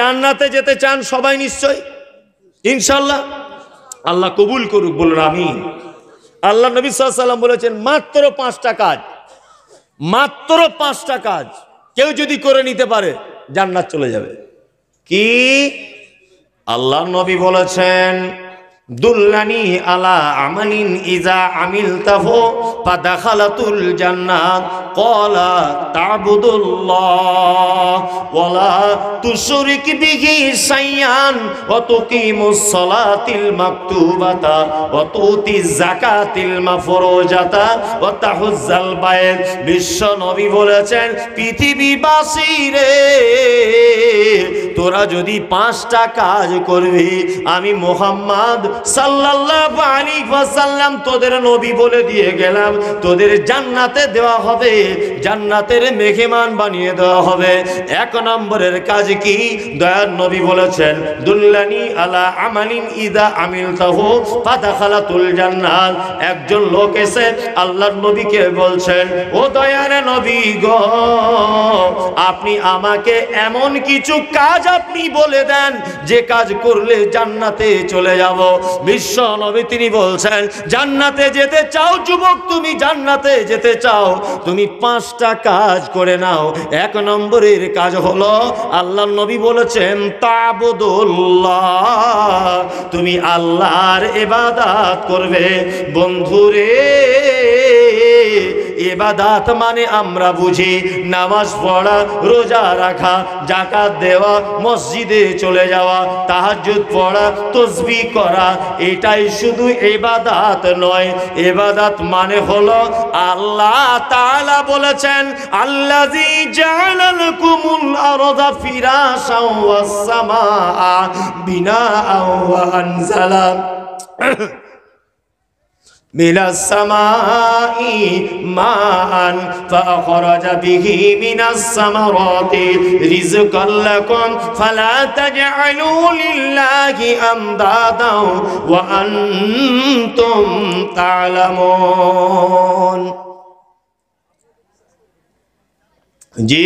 জান্নাতে যেতে চান সবাই নিশ্চয় ইনশাল্লাহ আল্লাহ কবুল করুক বলুন আমি আল্লাহ নবী সাল্লাম বলেছেন মাত্র পাঁচটা কাজ মাত্র পাঁচটা কাজ কেউ যদি করে নিতে পারে জান্নাত চলে যাবে কি আল্লাহ নবী বলেছেন দুল্লানি আলা আমালিন ইজা আমিল তাহো পাদাখালাতুল জান্নাত কলা তাবুদুল্লাহ ওয়ালা তুশরিক বিহি সাইয়ান ওয়া তুকিমুস সালাতিল মাকতুবাতা ওয়া তুতিজ যাকাতিল মাফরুজাতা ওয়া তাহুজ্জাল বাইত বিশ্ব নবী বলেছেন পৃথিবীবাসী রে তোরা যদি পাঁচটা কাজ করবি আমি মোহাম্মদ সাল্লাল্লাহু তোদের নবী বলে দিয়ে গেলাম তোদের জান্নাতে দেওয়া হবে জান্নাতের মেহমান বানিয়ে দেওয়া হবে এক নম্বরের কাজ কি দয়ার নবী বলেছেন দুল্লানি আলা আমালিন ইদা আমিল তাহু ফাদাখালাতুল জান্নাত একজন লোক এসে আল্লাহর নবীকে বলছেন ও দয়ার নবী গো আপনি আমাকে এমন কিছু কাজ আপনি বলে দেন যে কাজ করলে জান্নাতে চলে যাবো বিশ্ব নবী তিনি বলছেন জান্নাতে যেতে চাও যুবক তুমি জান্নাতে যেতে চাও তুমি পাঁচটা কাজ করে নাও এক নম্বরের কাজ হলো আল্লাহ নবী বলেছেন তাবদুল্লাহ তুমি আল্লাহর এবাদাত করবে বন্ধুরে এবাদাত মানে আমরা বুঝি নামাজ পড়া রোজা রাখা জাকাত দেওয়া মসজিদে চলে যাওয়া তাহাজুদ পড়া তসবি করা এটাই শুধু এবাদাত নয় এবাদাত মানে হলো আল্লাহ তালা বলেছেন আল্লা কুমুল আরদা ফিরাশা সামা বিনা আহ من السماء ماء فأخرج به من الثمرات رزقا لكم فلا تجعلوا لله أندادا وأنتم تعلمون জি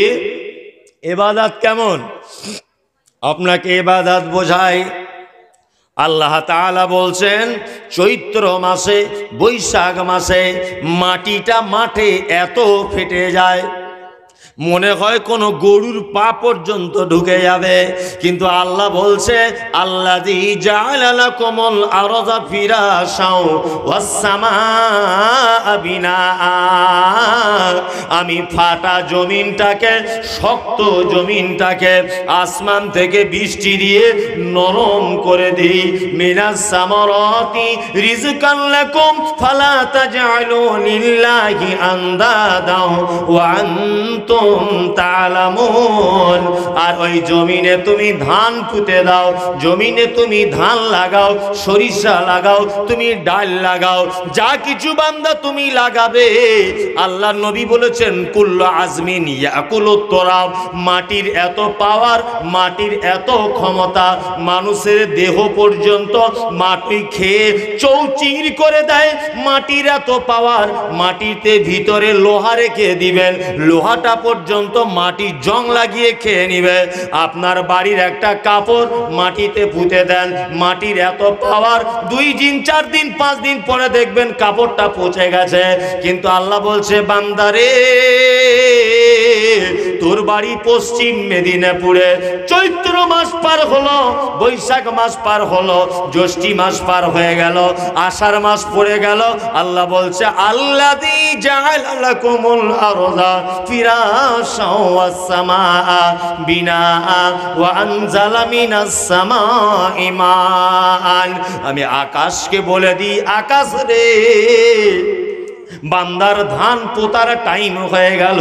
এবাদাত কেমন আপনাকে এবাদাত বোঝায় আল্লাহ তালা বলছেন চৈত্র মাসে বৈশাখ মাসে মাটিটা মাঠে এত ফেটে যায় মনে হয় কোনো গরুর পা পর্যন্ত ঢুকে যাবে কিন্তু আল্লাহ বলছে আল্লাহ দি জালালা কমল ওয়াসামা আমি ফাটা জমিনটাকে শক্ত জমিনটাকে আসমান থেকে বৃষ্টি দিয়ে নরম করে দিই মিনাস সামরতি রিজকান লাকুম ফালা তাজআলু লিল্লাহি আন্দাদাও ওয়া আনতুম তালামুন আর ওই জমিনে তুমি ধান পুঁতে দাও জমিনে তুমি ধান লাগাও সরিষা লাগাও তুমি ডাল লাগাও যা কিছু বান্দা তুমি লাগাবে আল্লাহ নবী বলেছেন কুল্ল আজমিন ইয়াকুল তোরাব মাটির এত পাওয়ার মাটির এত ক্ষমতা মানুষের দেহ পর্যন্ত মাটি খেয়ে চৌচির করে দেয় মাটির এত পাওয়ার মাটিতে ভিতরে লোহা রেখে দিবেন লোহাটা পর্যন্ত মাটি জং লাগিয়ে খেয়ে নিবে আপনার বাড়ির একটা কাপড় মাটিতে পুঁতে দেন মাটির এত পাওয়ার দুই দিন চার দিন পাঁচ দিন পরে দেখবেন কাপড়টা পচে গেছে কিন্তু আল্লাহ বলছে বান্দারে তোর বাড়ি পশ্চিম মেদিনীপুরে চৈত্র মাস পার হলো বৈশাখ মাস পার হলো জ্যৈষ্ঠী মাস পার হয়ে গেল আষাঢ় মাস পড়ে গেল আল্লাহ বলছে আল্লাহ জালাকুমুল আমি আকাশকে বলে দিই আকাশ রে বান্দার ধান পোতার টাইম হয়ে গেল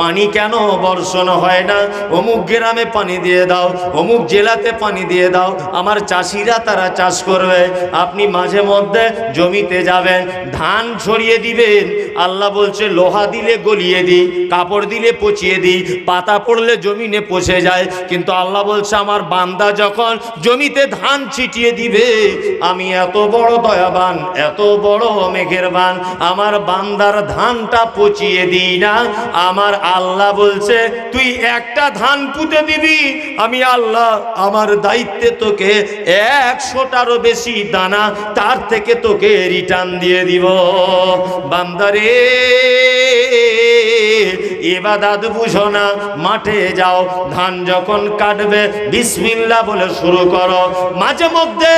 পানি কেন বর্ষণ হয় না অমুক গ্রামে পানি দিয়ে দাও অমুক জেলাতে পানি দিয়ে দাও আমার চাষিরা তারা চাষ করবে আপনি মাঝে মধ্যে জমিতে যাবেন ধান ছড়িয়ে দিবেন আল্লাহ বলছে লোহা দিলে গলিয়ে দিই কাপড় দিলে পচিয়ে দিই পাতা পড়লে জমিনে পচে যায় কিন্তু আল্লাহ বলছে আমার বান্দা যখন জমিতে ধান ছিটিয়ে দিবে আমি এত বড় দয়াবান এত বড় মেঘের বান আমার বান্দার ধানটা পচিয়ে দিই না আমার আল্লাহ বলছে তুই একটা ধান পুঁতে দিবি আমি আল্লাহ আমার দায়িত্বে তোকে একশোটারও বেশি দানা তার থেকে তোকে রিটার্ন দিয়ে দিব বান্দারে এবাদাত বুঝো না মাঠে যাও ধান যখন কাটবে বিসমিল্লা বলে শুরু করো মাঝে মধ্যে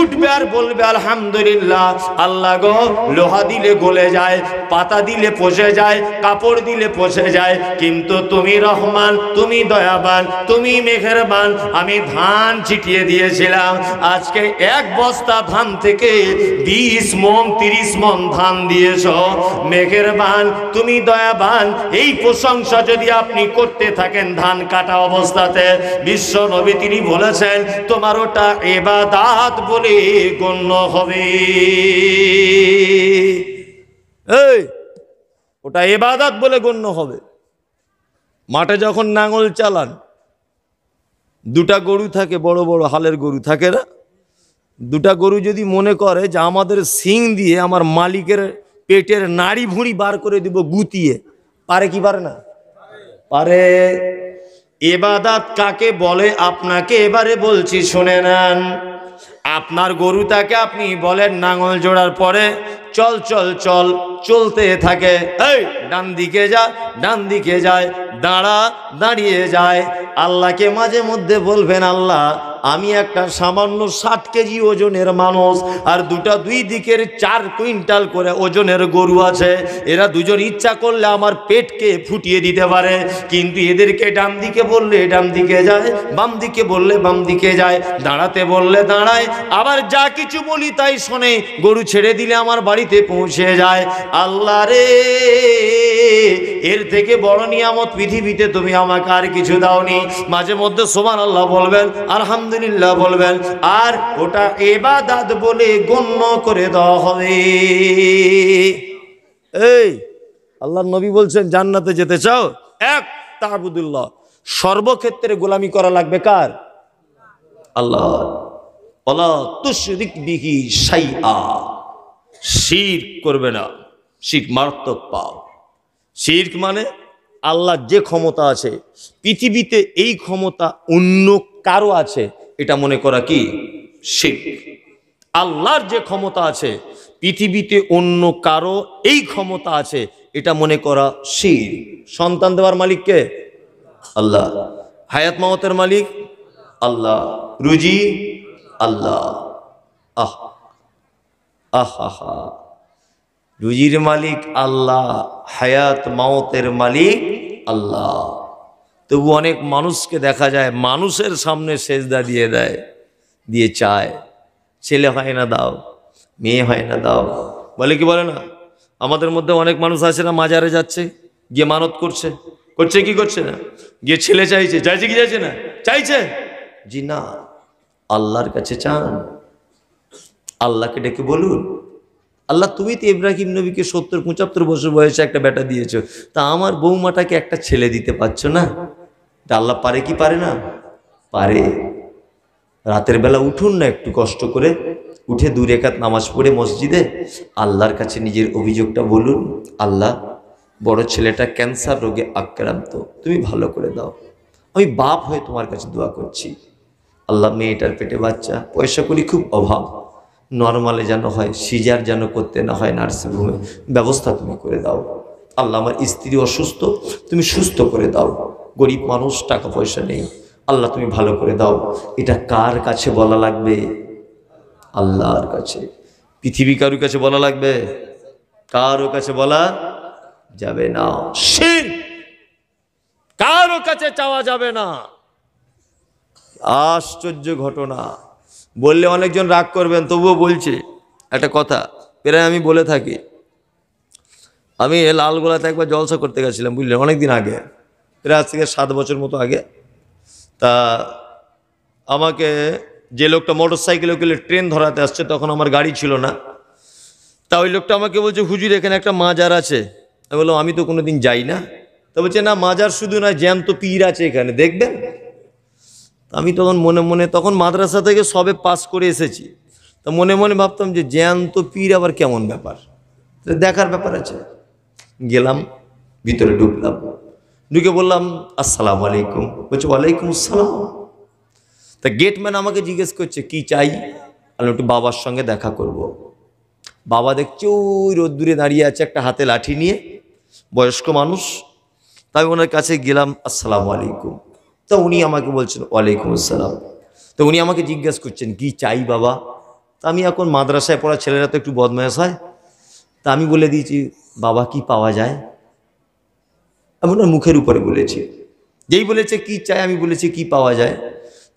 উঠবে আর বলবে আলহামদুলিল্লাহ আল্লাহ গো লোহা দিলে গলে যায় পাতা দিলে পচে যায় কাপড় দিলে পচে যায় কিন্তু তুমি রহমান তুমি দয়াবান তুমি মেঘেরবান আমি ধান ছিটিয়ে দিয়েছিলাম আজকে এক বস্তা ধান থেকে বিশ মন তিরিশ মন ধান দিয়েছ মেঘেরবান তুমি দয়াবান এই প্রশংসা যদি আপনি করতে থাকেন ধান কাটা অবস্থাতে বিশ্ব নবী তিনি বলেছেন তোমার ওটা এবাদাত বলে গণ্য হবে এই ওটা এবাদাত বলে গণ্য হবে মাঠে যখন নাঙল চালান দুটা গরু থাকে বড় বড় হালের গরু থাকে না দুটা গরু যদি মনে করে যে আমাদের সিং দিয়ে আমার মালিকের পেটের নাড়ি ভুঁড়ি বার করে দিব গুতিয়ে পারে কি পারে না পারে এবাদাত কাকে বলে আপনাকে এবারে বলছি শুনে নেন আপনার গরুটাকে আপনি বলেন নাঙল জোড়ার পরে চল চল চল চলতে থাকে এই ডান দিকে যা ডান দিকে যায় দাঁড়া দাঁড়িয়ে যায় আল্লাহকে মাঝে মধ্যে বলবেন আল্লাহ আমি একটা সামান্য ষাট কেজি ওজনের মানুষ আর দুটা দুই দিকের চার কুইন্টাল করে ওজনের গরু আছে এরা দুজন ইচ্ছা করলে আমার পেটকে ফুটিয়ে দিতে পারে কিন্তু এদেরকে ডান দিকে বললে ডান দিকে যায় বাম দিকে বললে বাম দিকে যায় দাঁড়াতে বললে দাঁড়ায় আবার যা কিছু বলি তাই শোনে গরু ছেড়ে দিলে আমার বাড়ি বাড়িতে পৌঁছে যায় আল্লাহ রে এর থেকে বড় নিয়ামত পৃথিবীতে তুমি আমাকে আর কিছু দাওনি মাঝে মধ্যে সোমান আল্লাহ বলবেন আলহামদুলিল্লাহ বলবেন আর ওটা এবাদাত বলে গণ্য করে দেওয়া হবে এই আল্লাহ নবী বলছেন জান্নাতে যেতে চাও এক তাহবুদুল্লাহ সর্বক্ষেত্রে গোলামি করা লাগবে কার আল্লাহ অলা তুশরিক বিহি সাই আ শির করবে না শির মারাত্মক পাও শির্ক মানে আল্লাহ যে ক্ষমতা আছে পৃথিবীতে এই ক্ষমতা অন্য কারো আছে এটা মনে করা কি শিখ আল্লাহর যে ক্ষমতা আছে পৃথিবীতে অন্য কারো এই ক্ষমতা আছে এটা মনে করা শির সন্তান দেওয়ার মালিককে আল্লাহ হায়াত মাহতের মালিক আল্লাহ রুজি আল্লাহ আহ আহা রুজির মালিক আল্লাহ হায়াত মাওতের মালিক আল্লাহ তবু অনেক মানুষকে দেখা যায় মানুষের সামনে সেজদা দিয়ে দেয় দিয়ে চায় ছেলে হয় না দাও মেয়ে হয় না দাও বলে কি বলে না আমাদের মধ্যে অনেক মানুষ আছে না মাজারে যাচ্ছে গিয়ে মানত করছে করছে কি করছে না গিয়ে ছেলে চাইছে চাইছে কি চাইছে না চাইছে জি না আল্লাহর কাছে চান আল্লাহকে ডেকে বলুন আল্লাহ তুমি তো ইব্রাহিম নবীকে সত্তর পঁচাত্তর বছর বয়সে একটা বেটা দিয়েছ তা আমার বৌমাটাকে একটা ছেলে দিতে পারছো না তা আল্লাহ পারে কি পারে না পারে রাতের বেলা উঠুন না একটু কষ্ট করে উঠে দু রেখাত নামাজ পড়ে মসজিদে আল্লাহর কাছে নিজের অভিযোগটা বলুন আল্লাহ বড় ছেলেটা ক্যান্সার রোগে আক্রান্ত তুমি ভালো করে দাও আমি বাপ হয়ে তোমার কাছে দোয়া করছি আল্লাহ মেয়েটার পেটে বাচ্চা পয়সা করি খুব অভাব নর্মালে যেন হয় সিজার যেন করতে না হয় নার্সিং হোমে ব্যবস্থা তুমি করে দাও আল্লাহ আমার স্ত্রী অসুস্থ তুমি সুস্থ করে দাও গরিব মানুষ টাকা পয়সা নেই আল্লাহ তুমি ভালো করে দাও এটা কার কাছে বলা লাগবে আল্লাহর কাছে পৃথিবী কারোর কাছে বলা লাগবে কারো কাছে বলা যাবে না শির কারো কাছে চাওয়া যাবে না আশ্চর্য ঘটনা বললে অনেকজন রাগ করবেন তবুও বলছে একটা কথা প্রায় আমি বলে থাকি আমি লালগোলাতে একবার জলসা করতে গেছিলাম বুঝলেন অনেকদিন আগে প্রায় আজ থেকে সাত বছর মতো আগে তা আমাকে যে লোকটা মোটর সাইকেলে গেলে ট্রেন ধরাতে আসছে তখন আমার গাড়ি ছিল না তা ওই লোকটা আমাকে বলছে হুজুর এখানে একটা মাজার আছে আমি বললাম আমি তো কোনো দিন যাই না তা বলছে না মাজার শুধু না তো পীর আছে এখানে দেখবেন আমি তখন মনে মনে তখন মাদ্রাসা থেকে সবে পাস করে এসেছি তো মনে মনে ভাবতাম যে জ্যান্ত পীর আবার কেমন ব্যাপার দেখার ব্যাপার আছে গেলাম ভিতরে ঢুকলাম ঢুকে বললাম আসসালাম আলাইকুম বলছে ওয়ালাইকুম আসসালাম তা গেটম্যান আমাকে জিজ্ঞেস করছে কি চাই আমি একটু বাবার সঙ্গে দেখা করব। বাবা দেখছে ওই রোদ্দুরে দাঁড়িয়ে আছে একটা হাতে লাঠি নিয়ে বয়স্ক মানুষ তাই ওনার কাছে গেলাম আসসালামু আলাইকুম তা উনি আমাকে বলছেন ওয়ালাইকুম আসসালাম তো উনি আমাকে জিজ্ঞেস করছেন কি চাই বাবা তা আমি এখন মাদ্রাসায় পড়া ছেলেরা তো একটু বদমায়াস হয় তা আমি বলে দিয়েছি বাবা কি পাওয়া যায় আমি ওনার মুখের উপরে বলেছি যেই বলেছে কি চাই আমি বলেছি কি পাওয়া যায়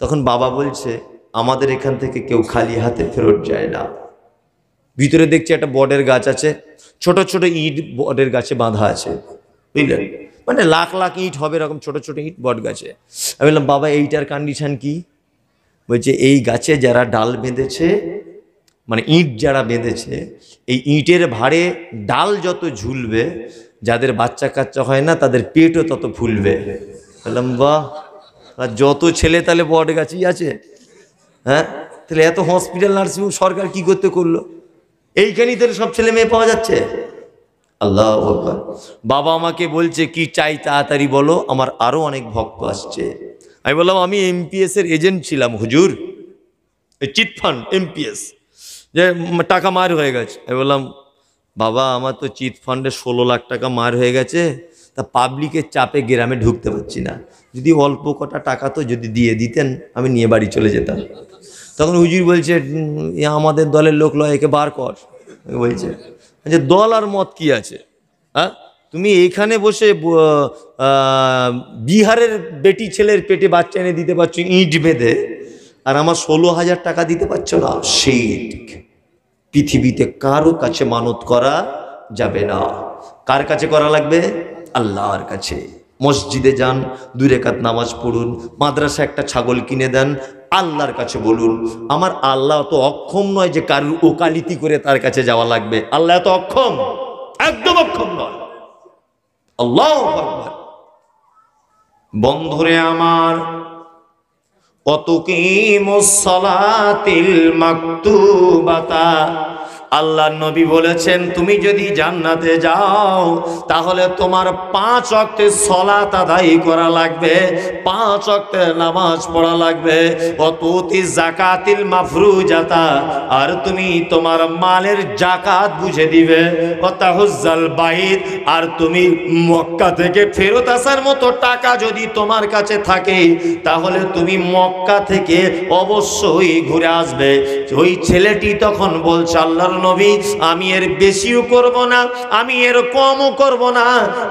তখন বাবা বলছে আমাদের এখান থেকে কেউ খালি হাতে ফেরত যায় না ভিতরে দেখছি একটা বটের গাছ আছে ছোট ছোট ইট বটের গাছে বাঁধা আছে বুঝলেন মানে লাখ লাখ ইট হবে এরকম ছোটো ছোটো ইট বট গাছে আমি বললাম বাবা এইটার কন্ডিশন কি বলছে এই গাছে যারা ডাল বেঁধেছে মানে ইট যারা বেঁধেছে এই ইটের ভারে ডাল যত ঝুলবে যাদের বাচ্চা কাচ্চা হয় না তাদের পেটও তত ফুলবে বললাম বাহ যত ছেলে তাহলে বট গাছেই আছে হ্যাঁ তাহলে এত হসপিটাল নার্সিং সরকার কি করতে করলো এইখানেই তাহলে সব ছেলে মেয়ে পাওয়া যাচ্ছে আল্লাহ বাবা আমাকে বলছে কি চাই তাড়াতাড়ি বলো আমার আরও অনেক ভক্ত আসছে আমি বললাম আমি এমপিএস এর এজেন্ট ছিলাম হুজুর চিটফান্ড এমপিএস যে টাকা মার হয়ে গেছে আমি বললাম বাবা আমার তো চিট ফান্ডে ষোলো লাখ টাকা মার হয়ে গেছে তা পাবলিকের চাপে গ্রামে ঢুকতে পারছি না যদি অল্প কটা টাকা তো যদি দিয়ে দিতেন আমি নিয়ে বাড়ি চলে যেতাম তখন হুজুর বলছে আমাদের দলের লোক লয় একে বার কর বলছে যে দল আর মত কি আছে হ্যাঁ তুমি এখানে বসে বিহারের বেটি ছেলের পেটে বাচ্চা এনে দিতে পারছো ইট বেঁধে আর আমার ষোলো হাজার টাকা দিতে পারছো না সেই পৃথিবীতে কারো কাছে মানত করা যাবে না কার কাছে করা লাগবে আল্লাহর কাছে মসজিদে যান দুই রেখাত নামাজ পড়ুন মাদ্রাসা একটা ছাগল কিনে দেন আল্লাহর কাছে বলুন আমার আল্লাহ তো অক্ষম নয় যে কারুর ওকালিতি করে তার কাছে যাওয়া লাগবে আল্লাহ তো অক্ষম একদম অক্ষম নয় আল্লাহ বন্ধরে আমার কত কি মুসলাতিল মাকতুবাতা আল্লাহ নবী বলেছেন তুমি যদি জান্নাতে যাও তাহলে তোমার পাঁচ অক্টে সলা তাদাই করা লাগবে পাঁচ অক্টে নামাজ পড়া লাগবে অতি জাকাতিল মাফরু জাতা আর তুমি তোমার মালের জাকাত বুঝে দিবে অতাহজাল বাহির আর তুমি মক্কা থেকে ফেরত আসার মতো টাকা যদি তোমার কাছে থাকে তাহলে তুমি মক্কা থেকে অবশ্যই ঘুরে আসবে ওই ছেলেটি তখন বলছে আল্লাহর নবী আমি এর বেশিও করব না আমি এর কমও করব না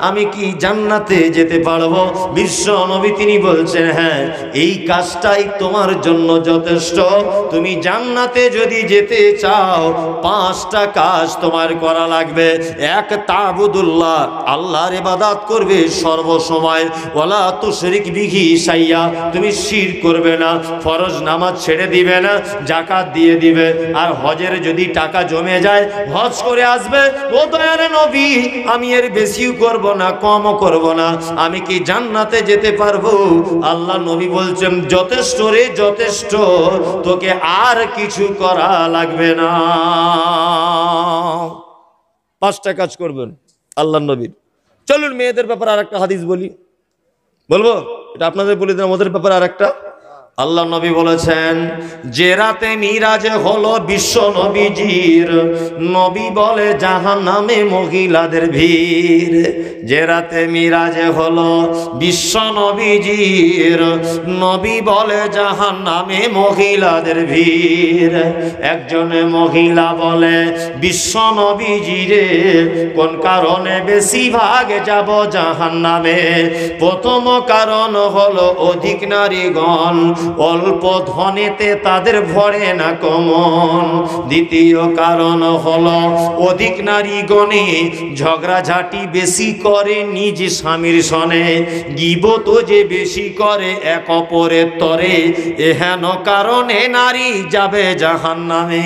আমি কি জান্নাতে যেতে পারবো বিশ্ব নবী তিনি বলছেন হ্যাঁ এই কাজটাই তোমার জন্য যথেষ্ট তুমি জান্নাতে যদি যেতে চাও পাঁচটা কাজ তোমার করা লাগবে এক তাবুদুল্লাহ আল্লাহর ইবাদত করবে সর্বসময় ওলা তুশরিক বিঘি সাইয়া তুমি শির করবে না ফরজ নামাজ ছেড়ে দিবে না জাকাত দিয়ে দিবে আর হজের যদি টাকা জমে যায় হজ করে আসবে ও দয়ার নবী আমি এর বেশিও করব না কমও করব না আমি কি জান্নাতে যেতে পারবো আল্লাহ নবী বলছেন যথেষ্ট রে যথেষ্ট তোকে আর কিছু করা লাগবে না পাঁচটা কাজ করবেন আল্লাহ নবীর চলুন মেয়েদের ব্যাপারে আর একটা হাদিস বলি বলবো এটা আপনাদের বলে দিন আমাদের ব্যাপারে আর একটা আল্লাহ নবী বলেছেন যে রাতে মিরাজে হলো বিশ্ব নবীজির নবী বলে জাহান নামে মহিলাদের ভিড় যে রাতে মিরাজে হলো বিশ্ব নবীজির নবী বলে জাহান নামে মহিলাদের ভিড় একজনে মহিলা বলে বিশ্ব নবীজিরে কোন কারণে বেশিরভাগ যাব জাহান নামে প্রথম কারণ হলো অধিক নারীগণ অল্প ধনেতে তাদের ভরে না কমন দ্বিতীয় কারণ হল অধিক নারীগণে ঝগড়াঝাটি বেশি করে নিজ স্বামীর সনে গিবত যে বেশি করে এক অপরের তরে এহেন কারণে নারী যাবে জাহান নামে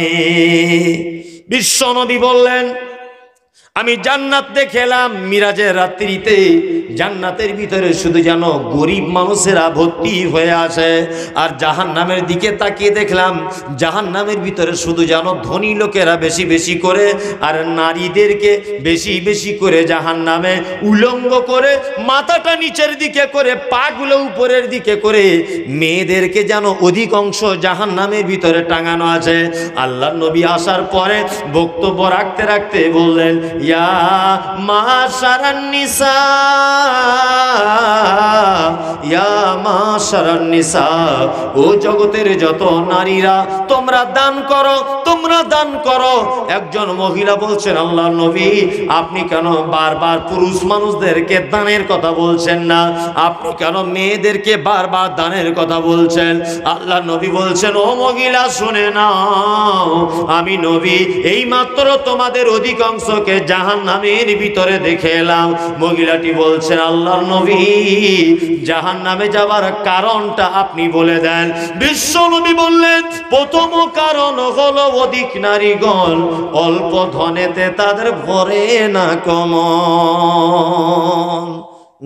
বিশ্বনবী বললেন আমি জান্নাত দেখেলাম মিরাজের রাত্রিতে জান্নাতের ভিতরে শুধু যেন গরিব মানুষেরা ভর্তি হয়ে আছে আর জাহান নামের দিকে তাকিয়ে দেখলাম জাহান নামের ভিতরে শুধু যেন ধনী লোকেরা বেশি বেশি করে আর নারীদেরকে বেশি বেশি করে জাহান নামে উলঙ্গ করে মাথাটা নিচের দিকে করে পাগুলো উপরের দিকে করে মেয়েদেরকে যেন অধিকাংশ জাহান নামের ভিতরে টাঙানো আছে আল্লাহ নবী আসার পরে বক্তব্য রাখতে রাখতে বললেন ইয়া মাশারান্নিসা ইয়া মাশারান্নিসা ও জগতের যত নারীরা তোমরা দান করো তোমরা দান করো একজন মহিলা বলছেন আল্লাহ নবী আপনি কেন বারবার পুরুষ মানুষদেরকে দানের কথা বলছেন না আপনি কেন মেয়েদেরকে বারবার দানের কথা বলছেন আল্লাহ নবী বলছেন ও মহিলা শুনে না আমি নবী এই মাত্র তোমাদের অধিকাংশকে যা জাহান নামের ভিতরে দেখে এলাম মহিলাটি বলছেন আল্লাহর নবী জাহান নামে যাবার কারণটা আপনি বলে দেন বিশ্বনবী বললেন প্রথম কারণ হলো অধিক নারীগণ অল্প ধনেতে তাদের ভরে না কম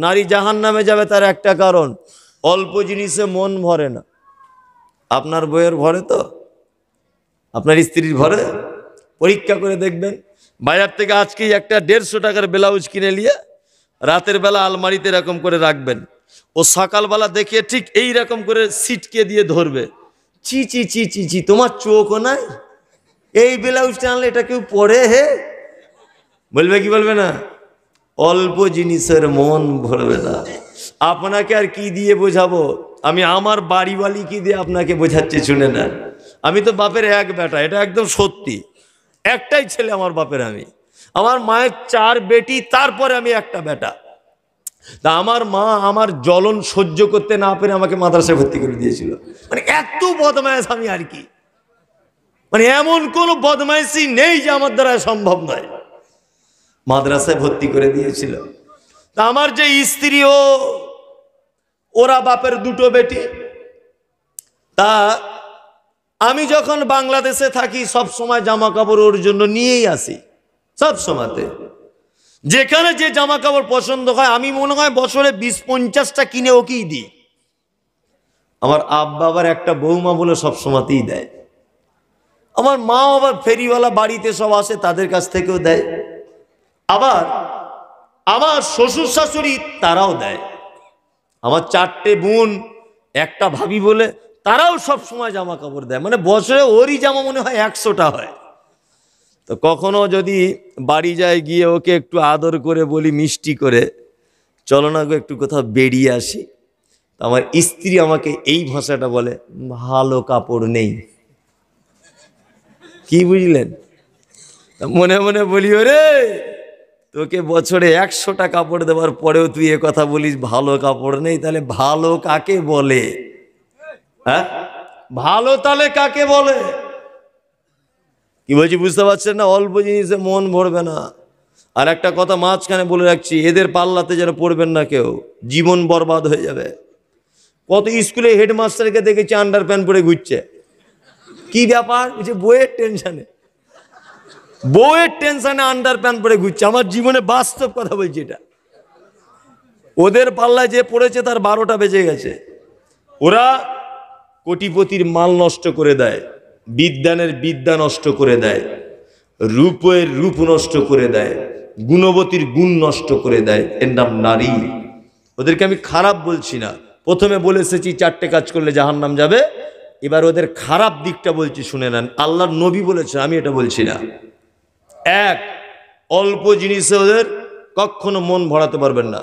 নারী জাহান নামে যাবে তার একটা কারণ অল্প জিনিসে মন ভরে না আপনার বইয়ের ভরে তো আপনার স্ত্রীর ঘরে পরীক্ষা করে দেখবেন বাজার থেকে আজকেই একটা দেড়শো টাকার ব্লাউজ কিনে নিয়ে রাতের বেলা আলমারিতে এরকম করে রাখবেন ও সকালবেলা দেখে ঠিক এই রকম করে সিটকে দিয়ে ধরবে চি চি চি চি চি তোমার চোখও নাই এই ব্লাউজটা আনলে এটা কেউ পরে হে বলবে কি বলবে না অল্প জিনিসের মন ভরবে না আপনাকে আর কি দিয়ে বোঝাবো আমি আমার বাড়িওয়ালি কি দিয়ে আপনাকে বোঝাচ্ছি শুনে না আমি তো বাপের এক বেটা এটা একদম সত্যি একটাই ছেলে আমার বাপের আমি আমার মায়ের চার বেটি তারপরে আমি একটা বেটা তা আমার মা আমার জ্বলন সহ্য করতে না পেরে আমাকে মাদ্রাসায় ভর্তি করে দিয়েছিল মানে এত বদমায়াস আমি আর কি মানে এমন কোনো বদমাইশি নেই যে আমার দ্বারা সম্ভব নয় মাদ্রাসায় ভর্তি করে দিয়েছিল তা আমার যে স্ত্রী ও ওরা বাপের দুটো বেটি তা আমি যখন বাংলাদেশে থাকি সব সময় জামা কাপড় ওর জন্য নিয়েই আসি সব সময়তে যেখানে যে জামা কাপড় পছন্দ হয় আমি মনে হয় বছরে বিশ পঞ্চাশটা কিনে ওকেই দিই আমার আব বাবার একটা বৌমা বলে সব সময়তেই দেয় আমার মা আবার ফেরিওয়ালা বাড়িতে সব আসে তাদের কাছ থেকেও দেয় আবার আমার শ্বশুর শাশুড়ি তারাও দেয় আমার চারটে বোন একটা ভাবি বলে তারাও সব সময় জামা কাপড় দেয় মানে বছরে ওরই জামা মনে হয় একশোটা হয় তো কখনো যদি বাড়ি যায় গিয়ে ওকে একটু আদর করে বলি মিষ্টি করে চলো না গো একটু কোথাও বেরিয়ে আসি আমার স্ত্রী আমাকে এই ভাষাটা বলে ভালো কাপড় নেই কি বুঝলেন মনে মনে বলি ওরে তোকে বছরে একশোটা কাপড় দেওয়ার পরেও তুই এ কথা বলিস ভালো কাপড় নেই তাহলে ভালো কাকে বলে হ্যাঁ ভালো তালে কাকে বলে কি বলছি বুঝতে পারছেন না অল্প জিনিসে মন ভরবে না আর একটা কথা মাঝখানে বলে রাখছি এদের পাল্লাতে যেন পড়বেন না কেউ জীবন বরবাদ হয়ে যাবে কত স্কুলে হেডমাস্টারকে দেখেছি আন্ডার প্যান্ট পরে ঘুরছে কি ব্যাপার বলছে বইয়ের টেনশানে বইয়ের টেনশানে আন্ডার প্যান্ট পরে ঘুরছে আমার জীবনে বাস্তব কথা বলছি এটা ওদের পাল্লায় যে পড়েছে তার বারোটা বেজে গেছে ওরা কোটিপতির মাল নষ্ট করে দেয় বিদ্যানের বিদ্যা নষ্ট করে দেয় রূপের রূপ নষ্ট করে দেয় গুণবতীর গুণ নষ্ট করে দেয় এর নাম নারী ওদেরকে আমি খারাপ বলছি না প্রথমে বলে এসেছি চারটে কাজ করলে জাহান নাম যাবে এবার ওদের খারাপ দিকটা বলছি শুনে নেন আল্লাহর নবী বলেছেন আমি এটা বলছি না এক অল্প জিনিসে ওদের কখনো মন ভরাতে পারবেন না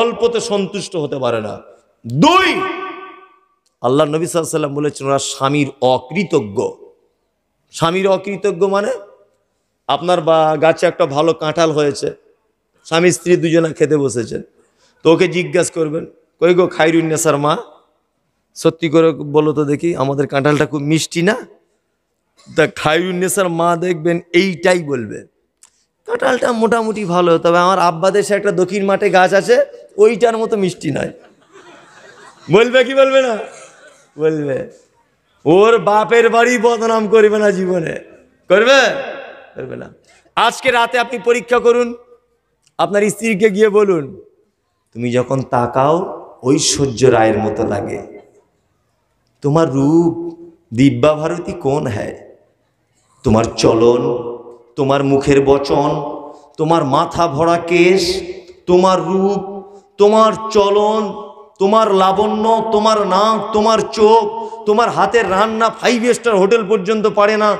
অল্পতে সন্তুষ্ট হতে পারে না দুই আল্লাহ নবী সাল্লাম বলেছেন ওরা স্বামীর অকৃতজ্ঞ স্বামীর অকৃতজ্ঞ মানে আপনার বা গাছে একটা ভালো কাঁঠাল হয়েছে স্বামী স্ত্রী দুজনে খেতে বসেছেন তো ওকে জিজ্ঞাস করবেন কই গো খাইরুন্নেসার মা সত্যি করে বলো তো দেখি আমাদের কাঁঠালটা খুব মিষ্টি না তা খাইরুন্নেসার মা দেখবেন এইটাই বলবে কাঁঠালটা মোটামুটি ভালো তবে আমার আব্বা দেশে একটা দক্ষিণ মাঠে গাছ আছে ওইটার মতো মিষ্টি নয় বলবে কি বলবে না বলবে ওর বাপের বাড়ি বদনাম করবে না জীবনে করবে করবে না আজকে রাতে আপনি পরীক্ষা করুন আপনার স্ত্রীকে গিয়ে বলুন তুমি যখন তাকাও ঐশ্বর্য রায়ের মতো লাগে তোমার রূপ দিব্যা ভারতী কোন হ্যায় তোমার চলন তোমার মুখের বচন তোমার মাথা ভরা কেশ তোমার রূপ তোমার চলন তোমার লাবণ্য তোমার নাক তোমার চোখ তোমার হাতের রান্না ফাইভ স্টার হোটেল পর্যন্ত পারে না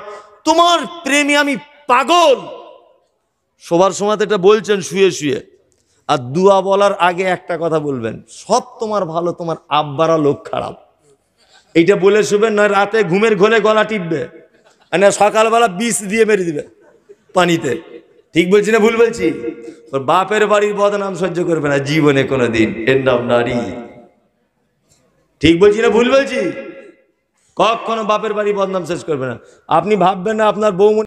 তোমার প্রেমে আমি পাগল সবার সময় এটা বলছেন শুয়ে শুয়ে আর দুয়া বলার আগে একটা কথা বলবেন সব তোমার ভালো তোমার আব্বারা লোক খারাপ এইটা বলে শুবেন নয় রাতে ঘুমের ঘোলে গলা টিপবে আর না সকালবেলা বিষ দিয়ে মেরে দিবে পানিতে ঠিক বলছি না ভুল বলছি ওর বাপের বাড়ির বদনাম সহ্য করবে না জীবনে কোনো দিন এর নাম নারী ঠিক বলছি না ভুল বলছি কখনো বাপের বাড়ি বদনাম শেষ করবে না আপনি ভাববেন না আপনার বউ